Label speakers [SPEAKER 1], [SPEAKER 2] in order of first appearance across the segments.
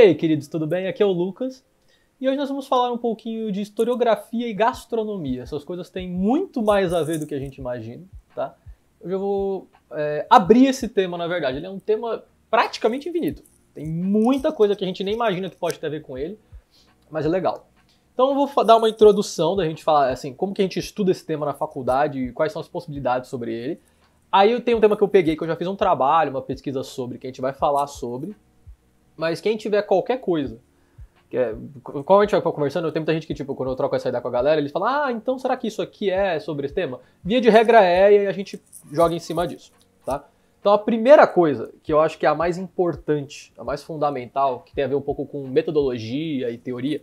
[SPEAKER 1] E aí, queridos, tudo bem? Aqui é o Lucas. E hoje nós vamos falar um pouquinho de historiografia e gastronomia. Essas coisas têm muito mais a ver do que a gente imagina, tá? Hoje eu vou é, abrir esse tema, na verdade. Ele é um tema praticamente infinito. Tem muita coisa que a gente nem imagina que pode ter a ver com ele, mas é legal. Então eu vou dar uma introdução da gente falar, assim, como que a gente estuda esse tema na faculdade e quais são as possibilidades sobre ele. Aí eu tenho um tema que eu peguei, que eu já fiz um trabalho, uma pesquisa sobre, que a gente vai falar sobre, mas quem tiver qualquer coisa, que é, como a gente vai conversando, tem muita gente que, tipo, quando eu troco essa ideia com a galera, eles falam, ah, então será que isso aqui é sobre esse tema? Via de regra é, e a gente joga em cima disso, tá? Então a primeira coisa, que eu acho que é a mais importante, a mais fundamental, que tem a ver um pouco com metodologia e teoria,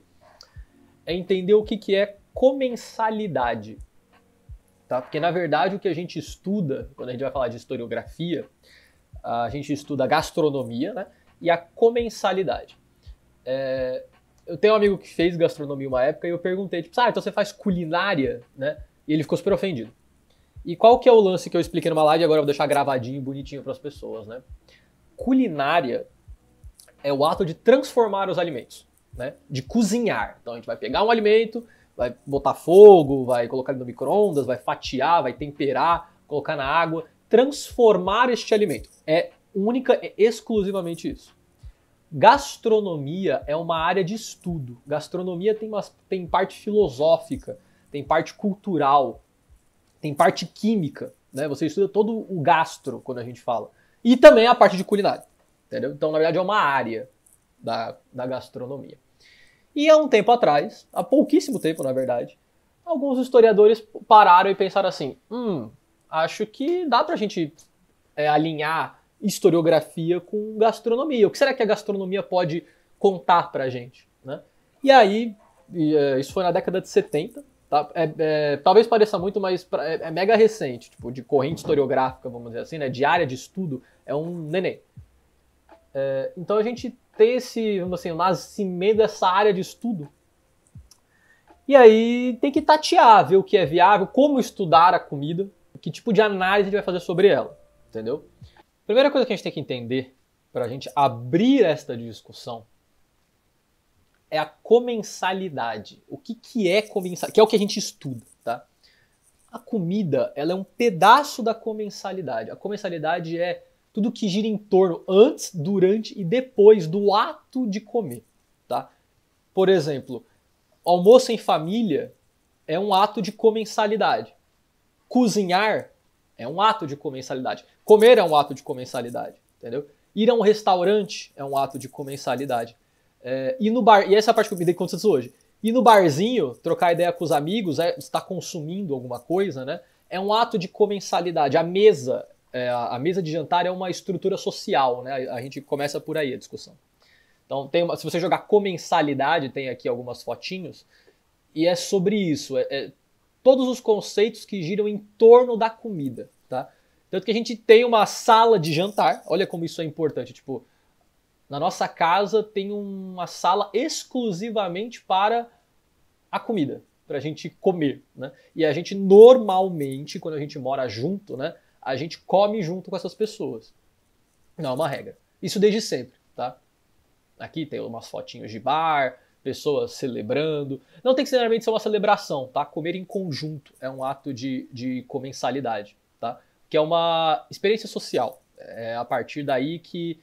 [SPEAKER 1] é entender o que, que é comensalidade. Tá? Porque, na verdade, o que a gente estuda, quando a gente vai falar de historiografia, a gente estuda gastronomia, né? e a comensalidade. É, eu tenho um amigo que fez gastronomia uma época e eu perguntei, tipo, ah, então você faz culinária, né? E ele ficou super ofendido. E qual que é o lance que eu expliquei numa live e agora eu vou deixar gravadinho, bonitinho para as pessoas, né? Culinária é o ato de transformar os alimentos, né? De cozinhar. Então a gente vai pegar um alimento, vai botar fogo, vai colocar ele no micro-ondas, vai fatiar, vai temperar, colocar na água, transformar este alimento. É única e exclusivamente isso. Gastronomia é uma área de estudo. Gastronomia tem, uma, tem parte filosófica, tem parte cultural, tem parte química. Né? Você estuda todo o gastro quando a gente fala. E também a parte de culinária. Entendeu? Então, na verdade, é uma área da, da gastronomia. E há um tempo atrás, há pouquíssimo tempo, na verdade, alguns historiadores pararam e pensaram assim: hum, acho que dá pra gente é, alinhar historiografia com gastronomia. O que será que a gastronomia pode contar para a gente? Né? E aí, é, isso foi na década de 70, tá? É, é, talvez pareça muito, mas é, é, mega recente, tipo, de corrente historiográfica, vamos dizer assim, né? de área de estudo, é um neném. É, então a gente tem esse, vamos assim, nascimento dessa área de estudo. E aí tem que tatear, ver o que é viável, como estudar a comida, que tipo de análise a gente vai fazer sobre ela, entendeu? Primeira coisa que a gente tem que entender para a gente abrir esta discussão é a comensalidade. O que, que é comensalidade? Que é o que a gente estuda, tá? A comida, ela é um pedaço da comensalidade. A comensalidade é tudo que gira em torno antes, durante e depois do ato de comer, tá? Por exemplo, almoço em família é um ato de comensalidade. Cozinhar é um ato de comensalidade. Comer é um ato de comensalidade, entendeu? Ir a um restaurante é um ato de comensalidade. É, e no bar, e essa é a parte que eu me dei conta hoje. E no barzinho, trocar ideia com os amigos, é, está consumindo alguma coisa, né? É um ato de comensalidade. A mesa, é, a mesa de jantar é uma estrutura social, né? A, a gente começa por aí a discussão. Então, tem uma, se você jogar comensalidade, tem aqui algumas fotinhos, e é sobre isso. É, é todos os conceitos que giram em torno da comida, tá? Tanto que a gente tem uma sala de jantar, olha como isso é importante, tipo, na nossa casa tem uma sala exclusivamente para a comida, para a gente comer, né? E a gente normalmente, quando a gente mora junto, né, a gente come junto com essas pessoas. Não é uma regra. Isso desde sempre, tá? Aqui tem umas fotinhas de bar, pessoas celebrando. Não tem que necessariamente ser uma celebração, tá? Comer em conjunto é um ato de, de comensalidade, tá? Que é uma experiência social. É a partir daí que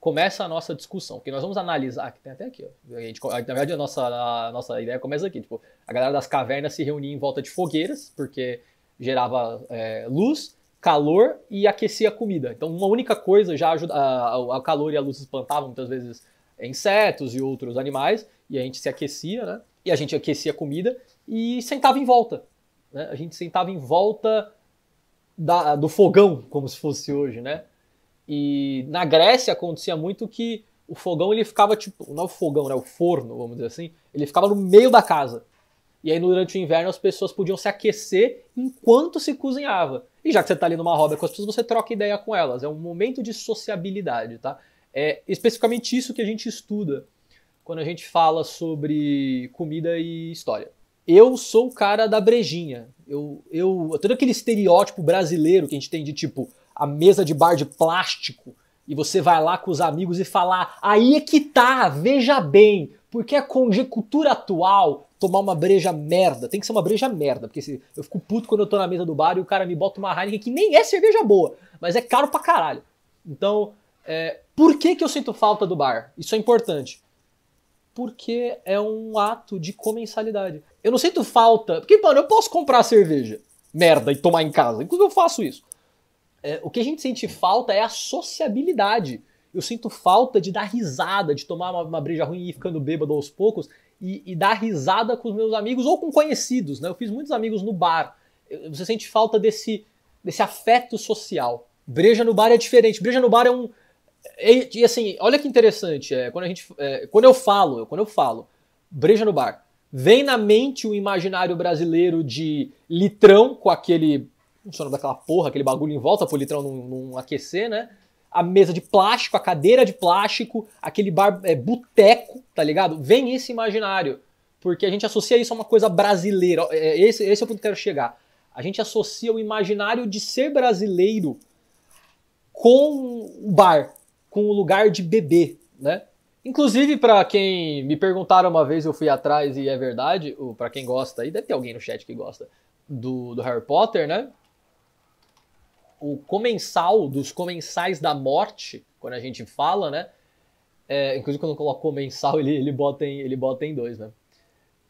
[SPEAKER 1] começa a nossa discussão, que nós vamos analisar, que tem até aqui, ó. A gente, na verdade, a nossa, a nossa ideia começa aqui, tipo, a galera das cavernas se reunia em volta de fogueiras, porque gerava é, luz, calor e aquecia a comida. Então, uma única coisa já ajuda. o calor e a luz espantavam muitas vezes insetos e outros animais, e a gente se aquecia, né? E a gente aquecia a comida e sentava em volta. Né? A gente sentava em volta da, do fogão, como se fosse hoje, né? E na Grécia acontecia muito que o fogão ele ficava tipo, não é o fogão, né, o forno, vamos dizer assim, ele ficava no meio da casa. E aí durante o inverno as pessoas podiam se aquecer enquanto se cozinhava. E já que você está ali numa roda com as pessoas, você troca ideia com elas. É um momento de sociabilidade, tá? É especificamente isso que a gente estuda quando a gente fala sobre comida e história. Eu sou o cara da brejinha. Eu, eu, todo aquele estereótipo brasileiro que a gente tem de tipo a mesa de bar de plástico e você vai lá com os amigos e falar: aí é que tá, veja bem, porque a é conjectura atual tomar uma breja merda. Tem que ser uma breja merda, porque se, eu fico puto quando eu tô na mesa do bar e o cara me bota uma Heineken que nem é cerveja boa, mas é caro pra caralho. Então, é, por que, que eu sinto falta do bar? Isso é importante porque é um ato de comensalidade. Eu não sinto falta. Porque, mano, eu posso comprar cerveja, merda, e tomar em casa. Inclusive, eu faço isso. É, o que a gente sente falta é a sociabilidade. Eu sinto falta de dar risada, de tomar uma, uma breja ruim e ir ficando bêbado aos poucos e, e dar risada com os meus amigos ou com conhecidos. Né? Eu fiz muitos amigos no bar. Você sente falta desse, desse afeto social. Breja no bar é diferente. Breja no bar é um, e, e, assim, olha que interessante, é, quando, a gente, é, quando eu falo, quando eu falo, breja no bar, vem na mente o imaginário brasileiro de litrão com aquele, Funciona daquela porra, aquele bagulho em volta pro litrão não, não aquecer, né? A mesa de plástico, a cadeira de plástico, aquele bar, é, boteco, tá ligado? Vem esse imaginário, porque a gente associa isso a uma coisa brasileira, é, esse, esse é o ponto que eu quero chegar. A gente associa o imaginário de ser brasileiro com o bar, com o lugar de bebê, né? Inclusive, para quem me perguntaram uma vez, eu fui atrás e é verdade, para quem gosta, e deve ter alguém no chat que gosta, do, do Harry Potter, né? O comensal, dos comensais da morte, quando a gente fala, né? É, inclusive, quando eu coloco comensal, ele, ele, bota, em, ele bota em dois, né?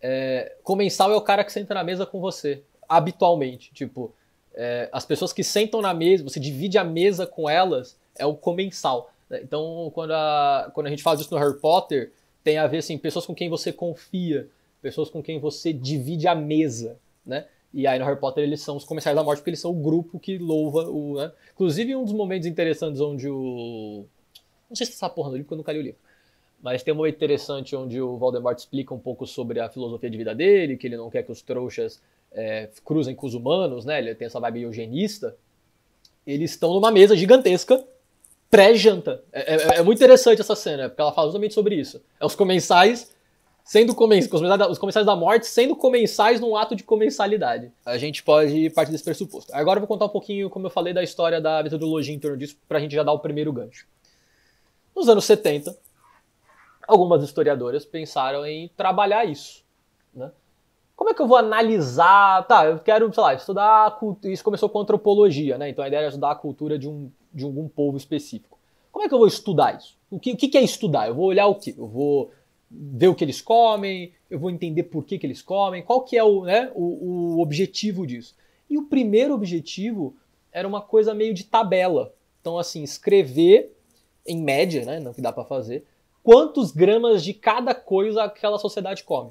[SPEAKER 1] É, comensal é o cara que senta na mesa com você, habitualmente. Tipo, é, as pessoas que sentam na mesa, você divide a mesa com elas, é o comensal. Né? Então, quando a, quando a gente faz isso no Harry Potter, tem a ver, assim, pessoas com quem você confia, pessoas com quem você divide a mesa, né? E aí no Harry Potter eles são os comerciais da morte, porque eles são o grupo que louva o... Né? Inclusive, um dos momentos interessantes onde o... Não sei se essa porra no livro, porque eu nunca li o livro. Mas tem um momento interessante onde o Voldemort explica um pouco sobre a filosofia de vida dele, que ele não quer que os trouxas é, cruzem com os humanos, né? Ele tem essa vibe eugenista. Eles estão numa mesa gigantesca pré-janta. É, é, é, muito interessante essa cena, porque ela fala justamente sobre isso. É os comensais sendo comens, os comensais da morte sendo comensais num ato de comensalidade. A gente pode partir desse pressuposto. Agora eu vou contar um pouquinho, como eu falei, da história da metodologia em torno disso, pra gente já dar o primeiro gancho. Nos anos 70, algumas historiadoras pensaram em trabalhar isso, né? como é que eu vou analisar? Tá, eu quero, sei lá, estudar. Isso começou com antropologia, né? Então a ideia era estudar a cultura de um de algum povo específico. Como é que eu vou estudar isso? O que, o que é estudar? Eu vou olhar o quê? Eu vou ver o que eles comem, eu vou entender por que, que eles comem, qual que é o, né, o, o objetivo disso. E o primeiro objetivo era uma coisa meio de tabela. Então, assim, escrever, em média, né, não que dá para fazer, quantos gramas de cada coisa aquela sociedade come.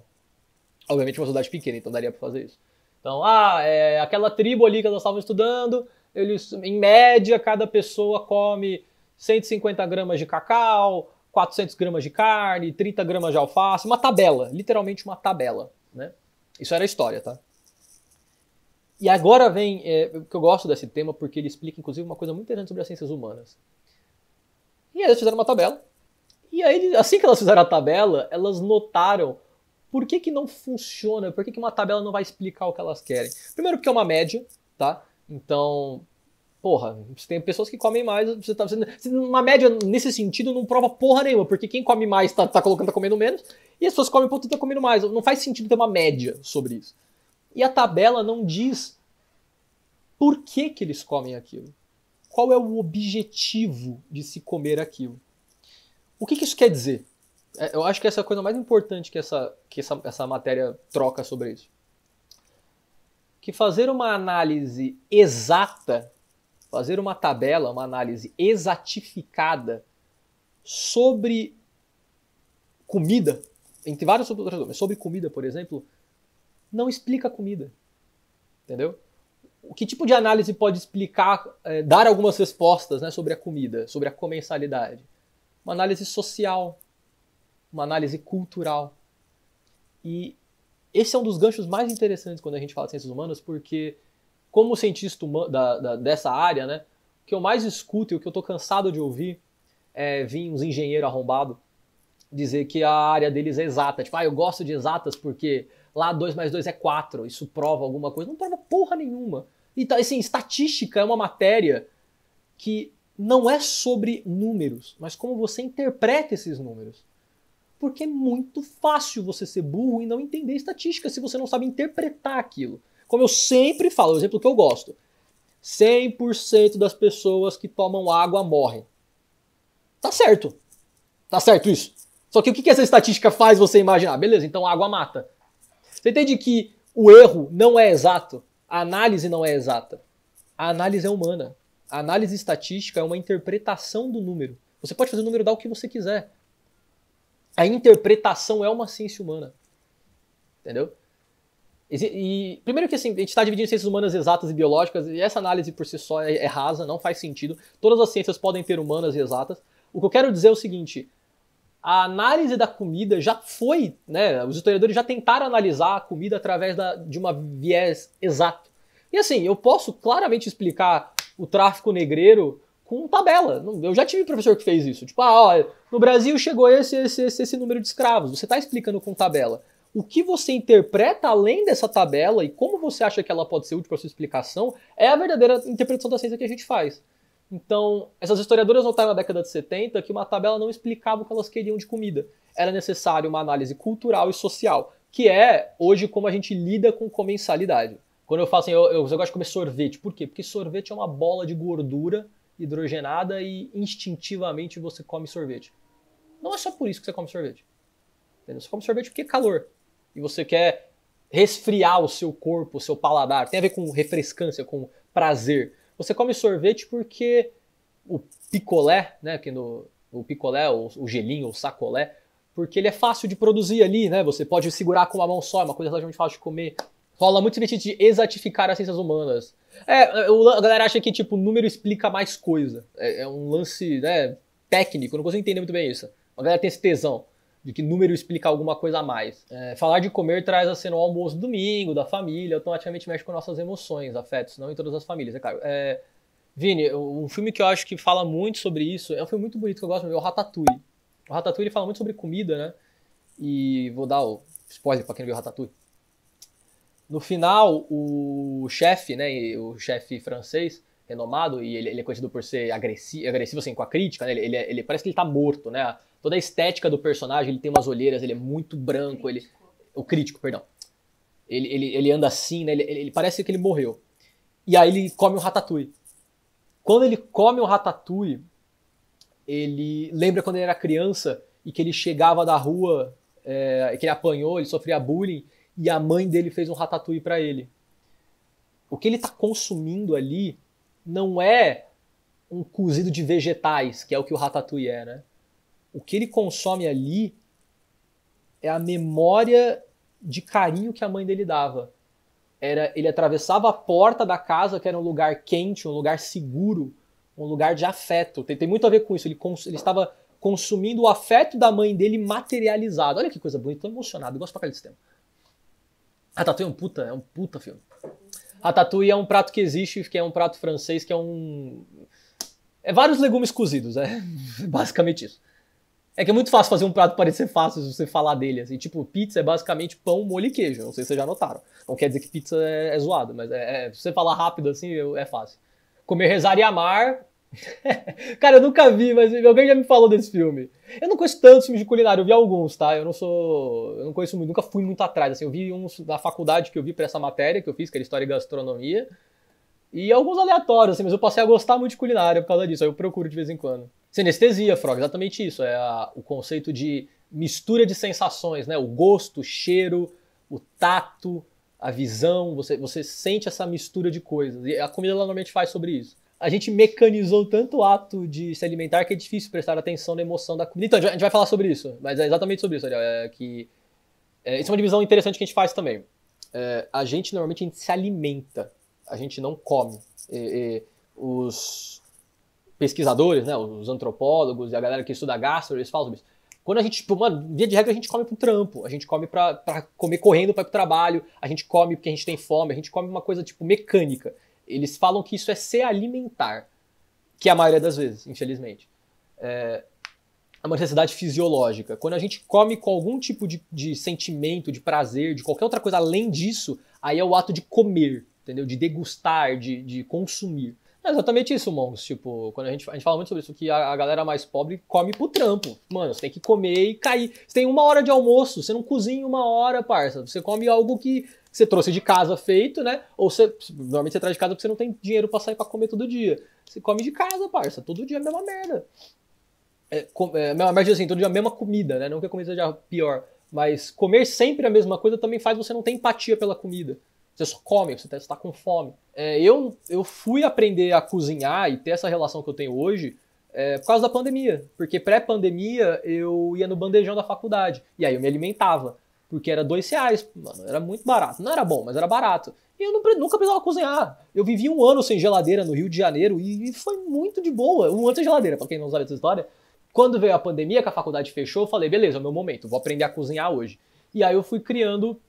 [SPEAKER 1] Obviamente uma sociedade pequena, então daria para fazer isso. Então, ah, é aquela tribo ali que nós estavam estudando, eles, em média, cada pessoa come 150 gramas de cacau, 400 gramas de carne, 30 gramas de alface, uma tabela, literalmente uma tabela. Né? Isso era a história, tá? E agora vem, é, que eu gosto desse tema, porque ele explica, inclusive, uma coisa muito interessante sobre as ciências humanas. E aí elas fizeram uma tabela. E aí, assim que elas fizeram a tabela, elas notaram por que, que não funciona, por que, que uma tabela não vai explicar o que elas querem. Primeiro porque é uma média, tá? Então, porra, você tem pessoas que comem mais, você tá. Você, uma média nesse sentido não prova porra nenhuma, porque quem come mais tá, tá colocando tá comendo menos, e as pessoas que comem pouco estão tá comendo mais. Não faz sentido ter uma média sobre isso. E a tabela não diz por que, que eles comem aquilo. Qual é o objetivo de se comer aquilo? O que, que isso quer dizer? É, eu acho que essa é a coisa mais importante que essa, que essa, essa matéria troca sobre isso que fazer uma análise exata, fazer uma tabela, uma análise exatificada sobre comida, entre várias outras coisas, sobre comida, por exemplo, não explica comida. Entendeu? O que tipo de análise pode explicar, é, dar algumas respostas né, sobre a comida, sobre a comensalidade? Uma análise social, uma análise cultural. E esse é um dos ganchos mais interessantes quando a gente fala de ciências humanas, porque como cientista da, da, dessa área, né, o que eu mais escuto e o que eu estou cansado de ouvir é vir uns engenheiros arrombados dizer que a área deles é exata. Tipo, ah, eu gosto de exatas porque lá 2 mais 2 é 4, isso prova alguma coisa. Não prova porra nenhuma. E tá, assim, estatística é uma matéria que não é sobre números, mas como você interpreta esses números porque é muito fácil você ser burro e não entender estatística se você não sabe interpretar aquilo. Como eu sempre falo, o é exemplo que eu gosto: 100% das pessoas que tomam água morrem. Tá certo. Tá certo isso. Só que o que essa estatística faz você imaginar? Beleza, então água mata. Você entende que o erro não é exato? A análise não é exata. A análise é humana. A análise estatística é uma interpretação do número. Você pode fazer o número dar o que você quiser a interpretação é uma ciência humana. Entendeu? E, e primeiro que assim, a gente está dividindo ciências humanas exatas e biológicas, e essa análise por si só é, é rasa, não faz sentido. Todas as ciências podem ter humanas e exatas. O que eu quero dizer é o seguinte: a análise da comida já foi, né? Os historiadores já tentaram analisar a comida através da, de uma viés exato. E assim, eu posso claramente explicar o tráfico negreiro com tabela. Eu já tive professor que fez isso. Tipo, ah, ó, no Brasil chegou esse, esse, esse, esse número de escravos. Você está explicando com tabela. O que você interpreta além dessa tabela e como você acha que ela pode ser útil para sua explicação é a verdadeira interpretação da ciência que a gente faz. Então, essas historiadoras notaram na década de 70 que uma tabela não explicava o que elas queriam de comida. Era necessário uma análise cultural e social, que é hoje como a gente lida com comensalidade. Quando eu falo assim, eu, eu, eu gosto de comer sorvete. Por quê? Porque sorvete é uma bola de gordura hidrogenada e instintivamente você come sorvete. Não é só por isso que você come sorvete. Entendeu? Você come sorvete porque é calor. E você quer resfriar o seu corpo, o seu paladar. Tem a ver com refrescância, com prazer. Você come sorvete porque o picolé, né? Que no, o picolé, o, o gelinho, o sacolé, porque ele é fácil de produzir ali, né? Você pode segurar com uma mão só, é uma coisa relativamente fácil de comer. Rola muito sentido de exatificar as ciências humanas. É, é a galera acha que, tipo, número explica mais coisa. É, é um lance, né, técnico, eu não consigo entender muito bem isso. A galera tem esse tesão de que número explica alguma coisa a mais. É, falar de comer traz a cena ao almoço do domingo, da família, automaticamente mexe com nossas emoções, afetos, não em todas as famílias, é claro. É, Vini, um filme que eu acho que fala muito sobre isso, é um filme muito bonito que eu gosto, é o Ratatouille. O Ratatouille fala muito sobre comida, né? E vou dar o spoiler pra quem não viu Ratatouille. No final, o chefe, né, o chefe francês, renomado, e ele, ele, é conhecido por ser agressivo, agressivo assim, com a crítica, né? ele, é, ele, parece que ele tá morto, né? Toda a estética do personagem, ele tem umas olheiras, ele é muito branco, ele... O crítico, perdão. Ele, ele, ele anda assim, né? Ele, ele parece que ele morreu. E aí ele come um ratatouille. Quando ele come um ratatouille, ele lembra quando ele era criança e que ele chegava da rua, é, que ele apanhou, ele sofria bullying, e a mãe dele fez um ratatouille para ele. O que ele está consumindo ali não é um cozido de vegetais, que é o que o ratatouille é, né? O que ele consome ali é a memória de carinho que a mãe dele dava. Era, ele atravessava a porta da casa, que era um lugar quente, um lugar seguro, um lugar de afeto. Tem, tem muito a ver com isso. Ele, cons, ele estava consumindo o afeto da mãe dele materializado. Olha que coisa bonita, estou emocionado, eu gosto pra caralho desse tema. Ratatouille ah, é um puta, é um puta filme. Ratatouille é um prato que existe, que é um prato francês, que é um... É vários legumes cozidos, é basicamente isso. É que é muito fácil fazer um prato parecer fácil se você falar dele, assim. Tipo, pizza é basicamente pão, molho e queijo. Não sei se vocês já notaram. Não quer dizer que pizza é, é mas é, é, se você falar rápido assim, é, fácil. Comer, rezar e amar Cara, eu nunca vi, mas alguém já me falou desse filme. Eu não conheço tantos filmes de culinária, eu vi alguns, tá? Eu não sou. Eu não conheço muito, nunca fui muito atrás. Assim, eu vi uns da faculdade que eu vi para essa matéria que eu fiz, que era História e Gastronomia. E alguns aleatórios, assim, mas eu passei a gostar muito de culinária por causa disso. Aí eu procuro de vez em quando. Sinestesia, Frog, exatamente isso. É a, o conceito de mistura de sensações, né? O gosto, o cheiro, o tato, a visão. Você, você sente essa mistura de coisas. E a comida ela normalmente faz sobre isso a gente mecanizou tanto o ato de se alimentar que é difícil prestar atenção na emoção da comida. Então, a gente vai falar sobre isso, mas é exatamente sobre isso, Ariel, é que é, isso é uma divisão interessante que a gente faz também. É, a gente, normalmente, a gente se alimenta, a gente não come. E, e, os pesquisadores, né, os antropólogos e a galera que estuda gastro, eles falam sobre isso. Quando a gente, tipo, mano, via de regra a gente come pro trampo, a gente come pra, pra comer correndo, pra ir pro trabalho, a gente come porque a gente tem fome, a gente come uma coisa, tipo, mecânica. Eles falam que isso é se alimentar, que é a maioria das vezes, infelizmente. É, é uma necessidade fisiológica. Quando a gente come com algum tipo de, de sentimento, de prazer, de qualquer outra coisa além disso, aí é o ato de comer, entendeu? De degustar, de, de consumir. É exatamente isso, Mons. Tipo, quando a gente, a gente fala muito sobre isso, que a, a, galera mais pobre come pro trampo. Mano, você tem que comer e cair. Você tem uma hora de almoço, você não cozinha uma hora, parça. Você come algo que você trouxe de casa feito, né? Ou você. Normalmente você traz de casa porque você não tem dinheiro pra sair pra comer todo dia. Você come de casa, parça. Todo dia é a mesma merda. É, é, a mesma merda assim, todo dia é a mesma comida, né? Não que a comida seja pior. Mas comer sempre a mesma coisa também faz você não ter empatia pela comida. Você só come, você está tá com fome. É, eu, eu fui aprender a cozinhar e ter essa relação que eu tenho hoje é, por causa da pandemia. Porque pré-pandemia eu ia no bandejão da faculdade. E aí eu me alimentava. Porque era dois reais, mano, era muito barato. Não era bom, mas era barato. E eu não, nunca precisava cozinhar. Eu vivi um ano sem geladeira no Rio de Janeiro e, e foi muito de boa. Um ano sem geladeira, pra quem não sabe dessa história. Quando veio a pandemia, que a faculdade fechou, eu falei, beleza, é o meu momento, vou aprender a cozinhar hoje. E aí eu fui criando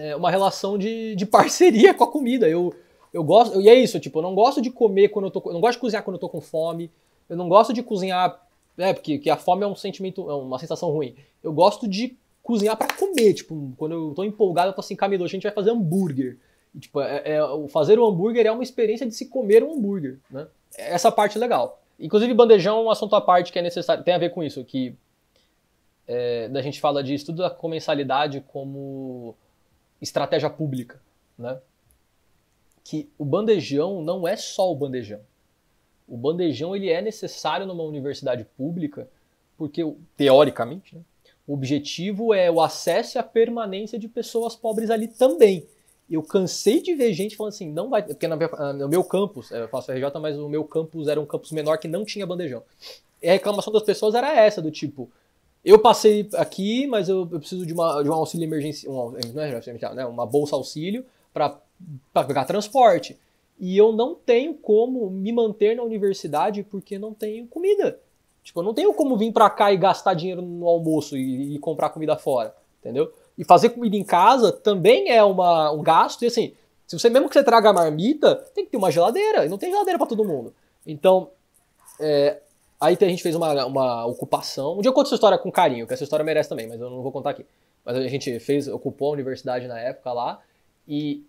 [SPEAKER 1] é, uma relação de, de parceria com a comida. Eu, eu gosto, eu, e é isso, tipo, eu não gosto de comer quando eu tô, eu não gosto de cozinhar quando eu tô com fome, eu não gosto de cozinhar, é, porque, porque a fome é um sentimento, é uma sensação ruim. Eu gosto de cozinhar para comer, tipo, quando eu tô empolgado, eu tô assim, Camilo, a gente vai fazer hambúrguer. E, tipo, é, é, fazer o um hambúrguer é uma experiência de se comer um hambúrguer, né? É essa parte é legal. Inclusive, bandejão é um assunto à parte que é necessário, tem a ver com isso, que é, da gente fala de estudo da comensalidade como estratégia pública, né? Que o bandejão não é só o bandejão. O bandejão ele é necessário numa universidade pública porque teoricamente né, o objetivo é o acesso e a permanência de pessoas pobres ali também. Eu cansei de ver gente falando assim, não vai, porque ah, no meu campus, é, eu faço RJ, mas o meu campus era um campus menor que não tinha bandejão. E a reclamação das pessoas era essa, do tipo, eu passei aqui, mas eu, eu preciso de, uma, de um auxílio emergencial, um, é não é emergencial, né? Uma bolsa auxílio para pagar transporte. E eu não tenho como me manter na universidade porque não tenho comida. Tipo, eu não tenho como vir para cá e gastar dinheiro no almoço e, e, comprar comida fora, entendeu? E fazer comida em casa também é uma, um gasto. E assim, se você mesmo que você traga a marmita, tem que ter uma geladeira. E não tem geladeira para todo mundo. Então, é, Aí a gente fez uma, uma ocupação. Um dia eu conto essa história com carinho, que essa história merece também, mas eu não vou contar aqui. Mas a gente fez, ocupou a universidade na época lá, e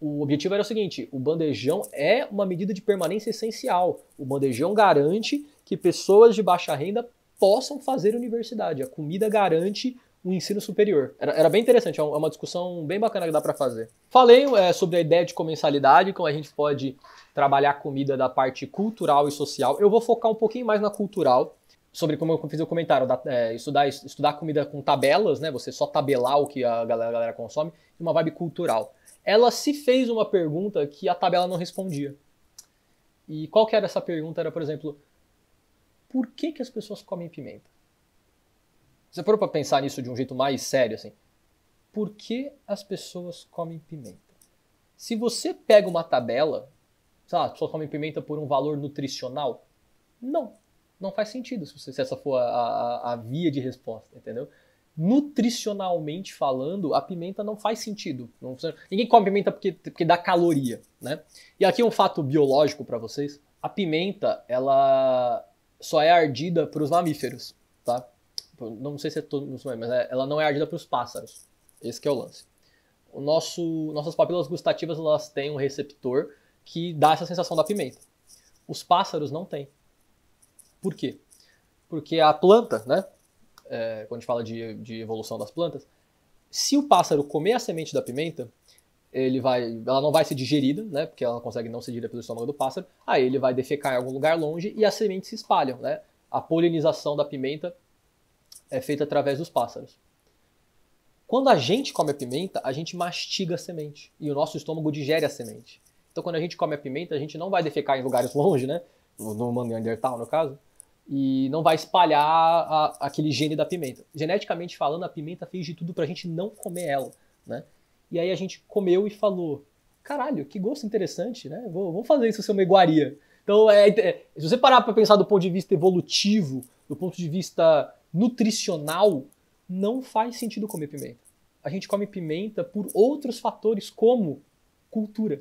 [SPEAKER 1] o objetivo era o seguinte: o bandejão é uma medida de permanência essencial. O bandejão garante que pessoas de baixa renda possam fazer universidade. A comida garante o ensino superior. Era, era, bem interessante, é, é uma discussão bem bacana que dá para fazer. Falei é, sobre a ideia de comensalidade, como a gente pode trabalhar a comida da parte cultural e social. Eu vou focar um pouquinho mais na cultural, sobre como eu fiz o comentário, da, é, estudar, estudar comida com tabelas, né? Você só tabelar o que a galera, a galera consome, e uma vibe cultural. Ela se fez uma pergunta que a tabela não respondia. E qual que era essa pergunta? Era, por exemplo, por que, que as pessoas comem pimenta? Você for para pensar nisso de um jeito mais sério, assim? Por que as pessoas comem pimenta? Se você pega uma tabela, sei lá, as pessoas comem pimenta por um valor nutricional, não. Não faz sentido se, você, se essa for a, a, a via de resposta, entendeu? nutricionalmente falando, a pimenta não faz sentido. Não, ninguém come pimenta porque, porque dá caloria, né? E aqui um fato biológico para vocês: a pimenta ela só é ardida para os mamíferos, tá? Tipo, não sei se é todo mundo, mas é, ela não é ardida para os pássaros. Esse é o lance. O nosso, nossas papilas gustativas elas têm um receptor que dá essa sensação da pimenta. Os pássaros não têm. Por quê? Porque a planta, né? É, quando a gente fala de, de evolução das plantas, se o pássaro comer a semente da pimenta, ele vai, ela não vai ser digerida, né? Porque ela consegue não ser digerida pelo estômago do pássaro. Aí ele vai defecar em algum lugar longe e as sementes se espalham, né? A polinização da pimenta é feita através dos pássaros. Quando a gente come a pimenta, a gente mastiga a semente e o nosso estômago digere a semente. Então, quando a gente come a pimenta, a gente não vai defecar em lugares longe, né? No, no Neandertal, no caso, e não vai espalhar a, aquele gene da pimenta. Geneticamente falando, a pimenta fez de tudo pra gente não comer ela, né? E aí a gente comeu e falou: caralho, que gosto interessante, né? Vou, vou fazer isso ser uma iguaria. Então, é, é, se você parar para pensar do ponto de vista evolutivo, do ponto de vista nutricional, não faz sentido comer pimenta. A gente come pimenta por outros fatores, como cultura.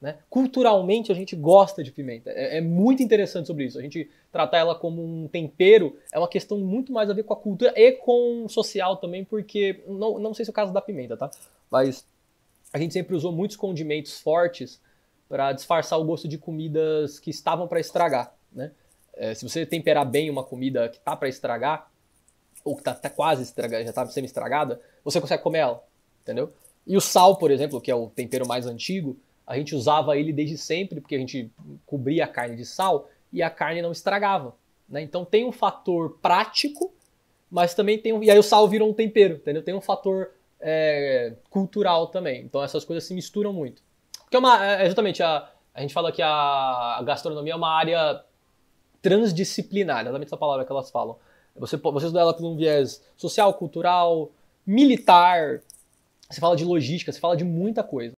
[SPEAKER 1] Né? Culturalmente, a gente gosta de pimenta. É, é, muito interessante sobre isso. A gente tratar ela como um tempero é uma questão muito mais a ver com a cultura e com o social também, porque não, não sei se é o caso da pimenta, tá? Mas a gente sempre usou muitos condimentos fortes para disfarçar o gosto de comidas que estavam para estragar, né? É, se você temperar bem uma comida que tá para estragar, ou que tá, tá quase estragada, já tá semi-estragada, você consegue comer ela, entendeu? E o sal, por exemplo, que é o tempero mais antigo, a gente usava ele desde sempre, porque a gente cobria a carne de sal e a carne não estragava. Né? Então tem um fator prático, mas também tem um. E aí o sal virou um tempero, entendeu? Tem um fator é, cultural também. Então essas coisas se misturam muito. Porque é uma. É, justamente é, a, a gente fala que a, a gastronomia é uma área transdisciplinar, exatamente essa palavra que elas falam. Você, você estuda ela por um viés social, cultural, militar, você fala de logística, você fala de muita coisa.